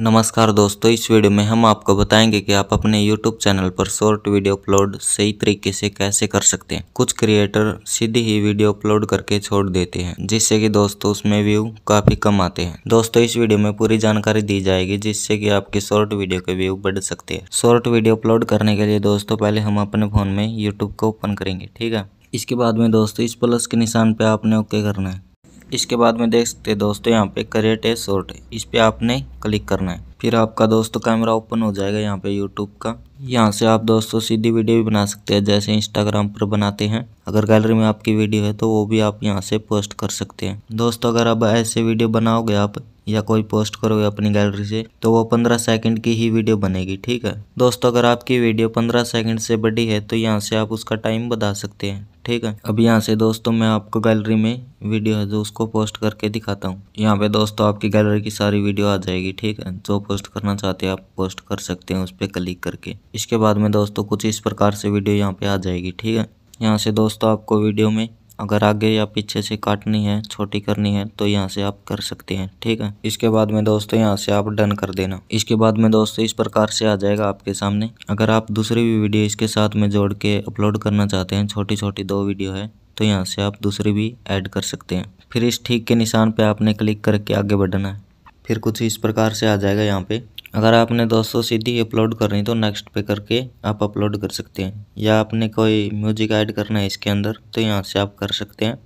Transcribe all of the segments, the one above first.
नमस्कार दोस्तों इस वीडियो में हम आपको बताएंगे कि आप अपने YouTube चैनल पर शॉर्ट वीडियो अपलोड सही तरीके से कैसे कर सकते हैं कुछ क्रिएटर सीधे ही वीडियो अपलोड करके छोड़ देते हैं जिससे कि दोस्तों उसमें व्यू काफ़ी कम आते हैं दोस्तों इस वीडियो में पूरी जानकारी दी जाएगी जिससे कि आपके शॉर्ट वीडियो के व्यू बढ़ सकते हैं शॉर्ट वीडियो अपलोड करने के लिए दोस्तों पहले हम अपने फ़ोन में यूट्यूब को ओपन करेंगे ठीक है इसके बाद में दोस्तों इस प्लस के निशान पर आपने ओके करना है इसके बाद में देख सकते दोस्तों यहाँ पे करेट है शॉर्ट इस पर आपने क्लिक करना है फिर आपका दोस्तों कैमरा ओपन हो जाएगा यहाँ पे यूट्यूब का यहाँ से आप दोस्तों सीधी वीडियो भी बना सकते हैं जैसे इंस्टाग्राम पर बनाते हैं अगर गैलरी में आपकी वीडियो है तो वो भी आप यहाँ से पोस्ट कर सकते हैं दोस्तों अगर आप ऐसे वीडियो बनाओगे आप या कोई पोस्ट करोगे अपनी गैलरी से तो वो पंद्रह सेकंड की ही वीडियो बनेगी ठीक है दोस्तों अगर आपकी वीडियो पंद्रह सेकंड से बड़ी है तो यहाँ से आप उसका टाइम बता सकते हैं ठीक है अब यहाँ से दोस्तों मैं आपको गैलरी में वीडियो है जो उसको पोस्ट करके दिखाता हूँ यहाँ पे दोस्तों आपकी गैलरी की सारी वीडियो आ जाएगी ठीक है जो पोस्ट करना चाहते हैं आप पोस्ट कर सकते हैं उस पर क्लिक करके इसके बाद में दोस्तों कुछ इस प्रकार से वीडियो यहाँ पे आ जाएगी ठीक है यहाँ से दोस्तों आपको वीडियो में अगर आगे या पीछे से काटनी है छोटी करनी है तो यहाँ से आप कर सकते हैं ठीक है इसके बाद में दोस्तों यहाँ से आप डन कर देना इसके बाद में दोस्तों इस प्रकार से आ जाएगा आपके सामने अगर आप दूसरी भी वीडियो इसके साथ में जोड़ के अपलोड करना चाहते हैं छोटी छोटी दो वीडियो है तो यहाँ से आप दूसरी भी ऐड कर सकते हैं फिर इस ठीक के निशान पे आपने क्लिक करके आगे बढ़ना है फिर कुछ इस प्रकार से आ जाएगा यहाँ पे अगर आपने दोस्तों सीधी अपलोड करनी तो नेक्स्ट पे करके आप अपलोड कर सकते हैं या आपने कोई म्यूजिक ऐड करना है इसके अंदर तो यहाँ से आप कर सकते हैं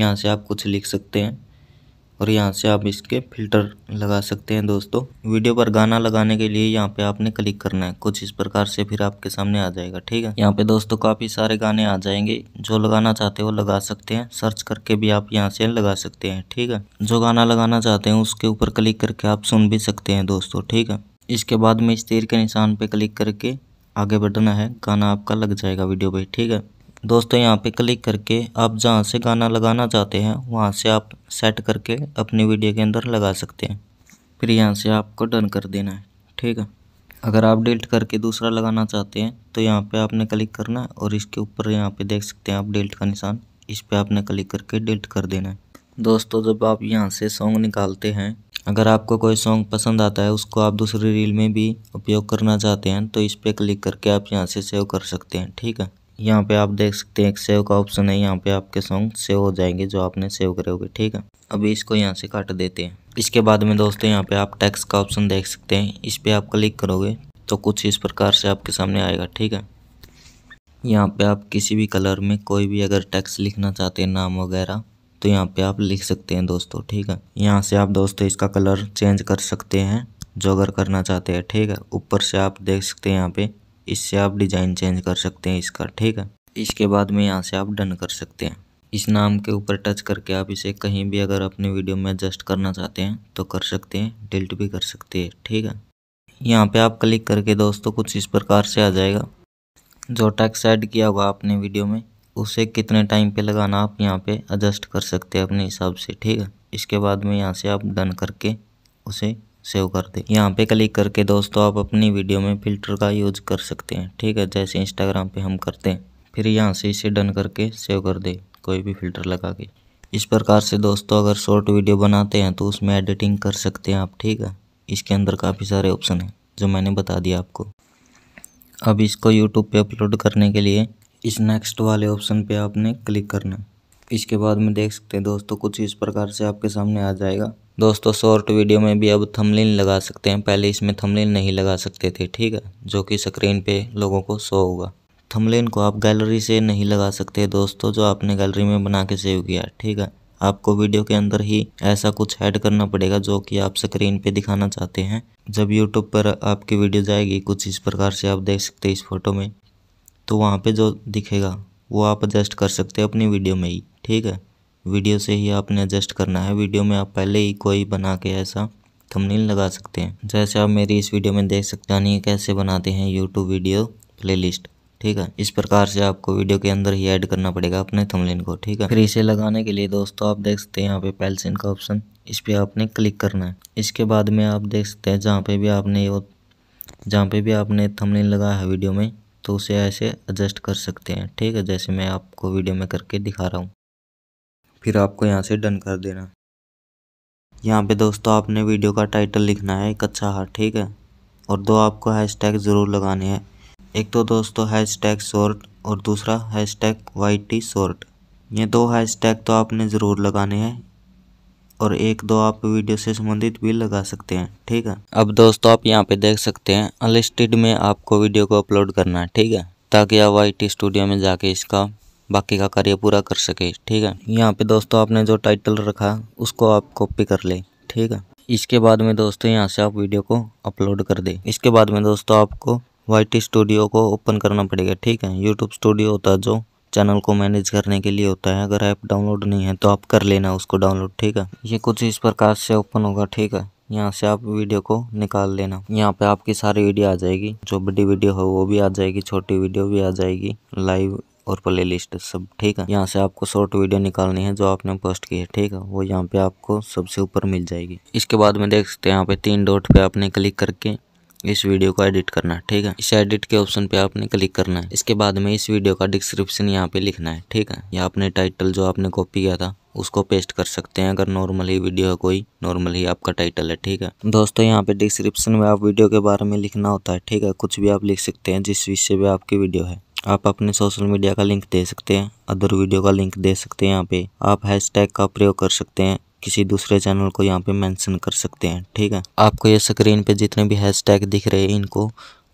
यहाँ से आप कुछ लिख सकते हैं और यहाँ से आप इसके फिल्टर लगा सकते हैं दोस्तों वीडियो पर गाना लगाने के लिए यहाँ पे आपने क्लिक करना है कुछ इस प्रकार से फिर आपके सामने आ जाएगा ठीक है यहाँ पे दोस्तों काफ़ी सारे गाने आ जाएंगे जो लगाना चाहते हो लगा सकते हैं सर्च करके भी आप यहाँ से लगा सकते हैं ठीक है जो गाना लगाना चाहते हैं उसके ऊपर क्लिक करके आप सुन भी सकते हैं दोस्तों ठीक है इसके बाद में इस तीर के निशान पे क्लिक करके आगे बढ़ना है गाना आपका लग जाएगा वीडियो पर ठीक है दोस्तों यहाँ पे क्लिक करके आप जहाँ से गाना लगाना चाहते हैं वहाँ से आप सेट करके अपनी वीडियो के अंदर लगा सकते हैं फिर यहाँ से आपको डन कर देना है ठीक है अगर आप डिलीट करके दूसरा लगाना चाहते हैं तो यहाँ पे आपने क्लिक करना है और इसके ऊपर यहाँ पे देख सकते हैं आप डिलीट का निशान इस पर आपने क्लिक करके डिलीट कर देना है दोस्तों जब आप यहाँ से सॉन्ग निकालते हैं अगर आपको कोई सॉन्ग पसंद आता है उसको आप दूसरी रील में भी उपयोग करना चाहते हैं तो इस पर क्लिक करके आप यहाँ से सेव कर सकते हैं ठीक है यहाँ पे आप देख सकते हैं एक सेव का ऑप्शन है यहाँ पे आपके सॉन्ग सेव हो जाएंगे जो आपने सेव करे होगे ठीक है अभी इसको यहाँ से काट देते हैं इसके बाद में दोस्तों यहाँ पे आप टैक्स का ऑप्शन देख सकते हैं इस पर आप क्लिक करोगे तो कुछ इस प्रकार से आपके सामने आएगा ठीक है यहाँ पे आप किसी भी कलर में कोई भी अगर टैक्स लिखना चाहते हैं नाम वगैरह तो यहाँ पे आप लिख सकते हैं दोस्तों ठीक है यहाँ से आप दोस्तों इसका कलर चेंज कर सकते हैं जो अगर करना चाहते हैं ठीक है ऊपर से आप देख सकते हैं यहाँ पे इससे आप डिज़ाइन चेंज कर सकते हैं इसका ठीक है इसके बाद में यहाँ से आप डन कर सकते हैं इस नाम के ऊपर टच करके आप इसे कहीं भी अगर अपने वीडियो में एडजस्ट करना चाहते हैं तो कर सकते हैं डिलीट भी कर सकते हैं ठीक है यहाँ पे आप क्लिक करके दोस्तों कुछ इस प्रकार से आ जाएगा जो टैक्स ऐड किया होगा आपने वीडियो में उसे कितने टाइम पे लगाना आप यहाँ पे एडजस्ट कर सकते हैं अपने हिसाब से ठीक है इसके बाद में यहाँ से आप डन करके उसे सेव कर दे यहाँ पे क्लिक करके दोस्तों आप अपनी वीडियो में फ़िल्टर का यूज कर सकते हैं ठीक है जैसे इंस्टाग्राम पे हम करते हैं फिर यहाँ से इसे डन करके सेव कर दे कोई भी फ़िल्टर लगा के इस प्रकार से दोस्तों अगर शॉर्ट वीडियो बनाते हैं तो उसमें एडिटिंग कर सकते हैं आप ठीक है इसके अंदर काफ़ी सारे ऑप्शन हैं जो मैंने बता दिया आपको अब इसको यूट्यूब पर अपलोड करने के लिए इस नेक्स्ट वाले ऑप्शन पर आपने क्लिक करना इसके बाद में देख सकते हैं दोस्तों कुछ इस प्रकार से आपके सामने आ जाएगा दोस्तों शॉर्ट वीडियो में भी अब थंबनेल लगा सकते हैं पहले इसमें थंबनेल नहीं लगा सकते थे ठीक है जो कि स्क्रीन पे लोगों को शो होगा थंबनेल को आप गैलरी से नहीं लगा सकते दोस्तों जो आपने गैलरी में बना के सेव किया ठीक है आपको वीडियो के अंदर ही ऐसा कुछ ऐड करना पड़ेगा जो कि आप स्क्रीन पे दिखाना चाहते हैं जब यूट्यूब पर आपकी वीडियो जाएगी कुछ इस प्रकार से आप देख सकते हैं इस फोटो में तो वहाँ पे जो दिखेगा वो आप एडजस्ट कर सकते हैं अपनी वीडियो में ही ठीक है वीडियो से ही आपने एडजस्ट करना है वीडियो में आप पहले ही कोई बना के ऐसा थंबनेल लगा सकते हैं जैसे आप मेरी इस वीडियो में देख सकते हैं कैसे बनाते हैं यूट्यूब वीडियो प्लेलिस्ट ठीक है इस प्रकार से आपको वीडियो के अंदर ही ऐड करना पड़ेगा अपने थंबनेल को ठीक है फिर इसे लगाने के लिए दोस्तों आप देख सकते हैं यहाँ पे पेलसिन का ऑप्शन इस पर आपने क्लिक करना है इसके बाद में आप देख सकते हैं जहाँ पे भी आपने वो जहाँ पे भी आपने थंबनेल लगाया है वीडियो में तो उसे ऐसे एडजस्ट कर सकते हैं ठीक है जैसे मैं आपको वीडियो में करके दिखा रहा हूँ फिर आपको यहाँ से डन कर देना यहाँ पे दोस्तों आपने वीडियो का टाइटल लिखना है एक अच्छा हाथ ठीक है और दो आपको हैशटैग ज़रूर लगाने हैं एक तो दोस्तों हैशटैग शॉर्ट और दूसरा हैशटैग वाई टी शॉर्ट ये दो हैशटैग तो आपने ज़रूर लगाने हैं और एक दो आप वीडियो से संबंधित भी लगा सकते हैं ठीक है अब दोस्तों आप यहाँ पे देख सकते हैं अनलिस्टेड में आपको वीडियो को अपलोड करना है ठीक है ताकि आप वाई टी स्टूडियो में जाके इसका बाकी का कार्य पूरा कर सके ठीक है यहाँ पे दोस्तों आपने जो टाइटल रखा उसको आप कॉपी कर ले ठीक है इसके बाद में दोस्तों यहाँ से आप वीडियो को अपलोड कर दे इसके बाद में दोस्तों आपको वाइट स्टूडियो को ओपन करना पड़ेगा ठीक है यूट्यूब स्टूडियो होता है जो चैनल को मैनेज करने के लिए होता है अगर ऐप डाउनलोड नहीं है तो आप कर लेना उसको डाउनलोड ठीक है ये कुछ इस प्रकार से ओपन होगा ठीक है यहाँ से आप वीडियो को निकाल लेना यहाँ पे आपकी सारी वीडियो आ जाएगी जो बड़ी वीडियो हो वो भी आ जाएगी छोटी वीडियो भी आ जाएगी लाइव और प्ले लिस्ट सब ठीक है यहाँ से आपको शॉर्ट वीडियो निकालनी है जो आपने पोस्ट की है ठीक है वो यहाँ पे आपको सबसे ऊपर मिल जाएगी इसके बाद में देख सकते हैं यहाँ पे तीन डॉट पे आपने क्लिक करके इस वीडियो को एडिट करना है ठीक है इस एडिट के ऑप्शन पे आपने क्लिक करना है इसके बाद में इस वीडियो का डिस्क्रिप्शन यहाँ पे लिखना है ठीक है या आपने टाइटल जो आपने कॉपी किया था उसको पेस्ट कर सकते हैं अगर नॉर्मल ही वीडियो है कोई नॉर्मल ही आपका टाइटल है ठीक है दोस्तों यहाँ पे डिस्क्रिप्शन में आप वीडियो के बारे में लिखना होता है ठीक है कुछ भी आप लिख सकते हैं जिस विषय पे आपकी वीडियो है आप अपने सोशल मीडिया का लिंक दे सकते हैं अदर वीडियो का लिंक दे सकते हैं यहाँ पे आप हैशटैग का प्रयोग कर सकते हैं किसी दूसरे चैनल को यहाँ पे मेंशन कर सकते हैं ठीक है आपको ये स्क्रीन पे जितने भी हैशटैग दिख रहे हैं इनको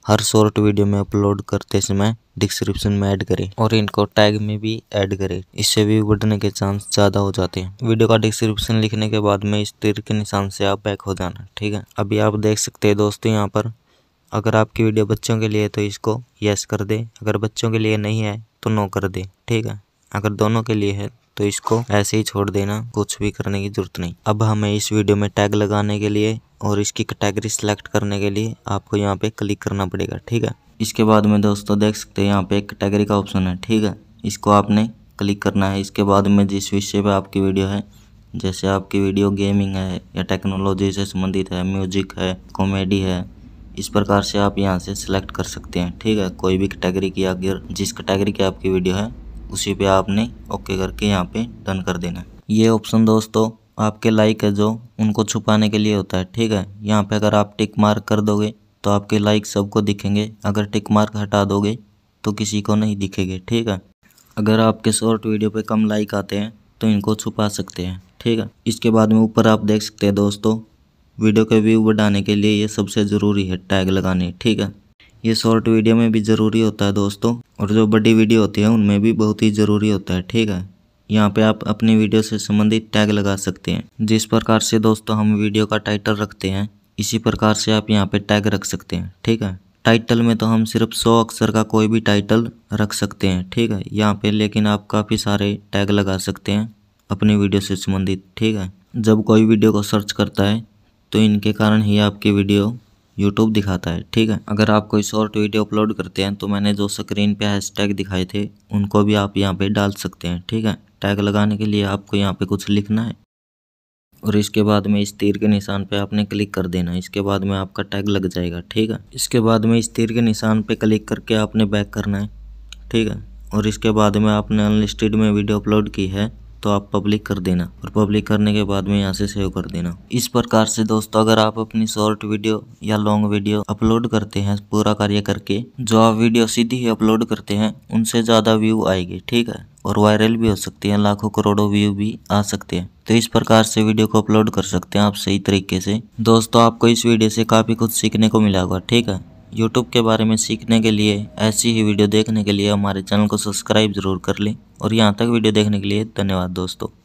हर शॉर्ट वीडियो में अपलोड करते समय डिस्क्रिप्शन में ऐड करें और इनको टैग में भी ऐड करें इससे भी बढ़ने के चांस ज़्यादा हो जाते हैं वीडियो का डिस्क्रिप्शन लिखने के बाद में इस तीर के निशान से आप बैक हो जाना ठीक है अभी आप देख सकते हैं दोस्तों यहाँ पर अगर आपकी वीडियो बच्चों के लिए तो इसको यस कर दे अगर बच्चों के लिए नहीं है तो नो कर दे ठीक है अगर दोनों के लिए है तो इसको ऐसे ही छोड़ देना कुछ भी करने की जरूरत नहीं अब हमें इस वीडियो में टैग लगाने के लिए और इसकी कैटेगरी सिलेक्ट करने के लिए आपको यहाँ पे क्लिक करना पड़ेगा ठीक है इसके बाद में दोस्तों देख सकते हैं यहाँ पे एक कैटेगरी का ऑप्शन है ठीक है इसको आपने क्लिक करना है इसके बाद में जिस विषय पर आपकी वीडियो है जैसे आपकी वीडियो गेमिंग है या टेक्नोलॉजी से संबंधित है म्यूजिक है कॉमेडी है इस प्रकार से आप यहाँ से सिलेक्ट कर सकते हैं ठीक है कोई भी कैटेगरी की आगे जिस कैटेगरी की आपकी वीडियो है उसी पे आपने ओके करके यहाँ पे डन कर देना है ये ऑप्शन दोस्तों आपके लाइक है जो उनको छुपाने के लिए होता है ठीक है यहाँ पे अगर आप टिक मार्क कर दोगे तो आपके लाइक सबको दिखेंगे अगर टिक मार्क हटा दोगे तो किसी को नहीं दिखेंगे ठीक है अगर आपके शॉर्ट वीडियो पे कम लाइक आते हैं तो इनको छुपा सकते हैं ठीक है इसके बाद में ऊपर आप देख सकते हैं दोस्तों वीडियो के व्यू बढ़ाने के लिए ये सबसे ज़रूरी है टैग लगाने ठीक है ये शॉर्ट वीडियो में भी ज़रूरी होता है दोस्तों और जो बड़ी वीडियो होती है उनमें भी बहुत ही ज़रूरी होता है ठीक है यहाँ पे आप अपनी वीडियो से संबंधित टैग लगा सकते हैं जिस प्रकार से दोस्तों हम वीडियो का टाइटल रखते हैं इसी प्रकार से आप यहाँ पे टैग रख सकते हैं ठीक है टाइटल में तो हम सिर्फ सौ अक्षर का कोई भी टाइटल रख सकते हैं ठीक है यहाँ पे लेकिन आप काफ़ी सारे टैग लगा सकते हैं अपनी वीडियो से संबंधित ठीक है जब कोई वीडियो को सर्च करता है तो इनके कारण ही आपकी वीडियो यूट्यूब दिखाता है ठीक है अगर आप कोई शॉर्ट वीडियो अपलोड करते हैं तो मैंने जो स्क्रीन पे हैशटैग दिखाए थे उनको भी आप यहाँ पे डाल सकते हैं ठीक है टैग लगाने के लिए आपको यहाँ पे कुछ लिखना है और इसके बाद में इस तीर के निशान पे आपने क्लिक कर देना इसके बाद में आपका टैग लग जाएगा ठीक है इसके बाद में इस तीर के निशान पर क्लिक करके आपने बैक करना है ठीक है और इसके बाद में आपने अनलिस्टेड में वीडियो अपलोड की है तो आप पब्लिक कर देना और पब्लिक करने के बाद में यहाँ से सेव कर देना इस प्रकार से दोस्तों अगर आप अपनी शॉर्ट वीडियो या लॉन्ग वीडियो अपलोड करते हैं पूरा कार्य करके जो आप वीडियो सीधी ही अपलोड करते हैं उनसे ज़्यादा व्यू आएगी ठीक है और वायरल भी हो सकती है लाखों करोड़ों व्यू भी आ सकते हैं तो इस प्रकार से वीडियो को अपलोड कर सकते हैं आप सही तरीके से दोस्तों आपको इस वीडियो से काफ़ी कुछ सीखने को मिला होगा ठीक है यूट्यूब के बारे में सीखने के लिए ऐसी ही वीडियो देखने के लिए हमारे चैनल को सब्सक्राइब ज़रूर कर लें और यहाँ तक वीडियो देखने के लिए धन्यवाद दोस्तों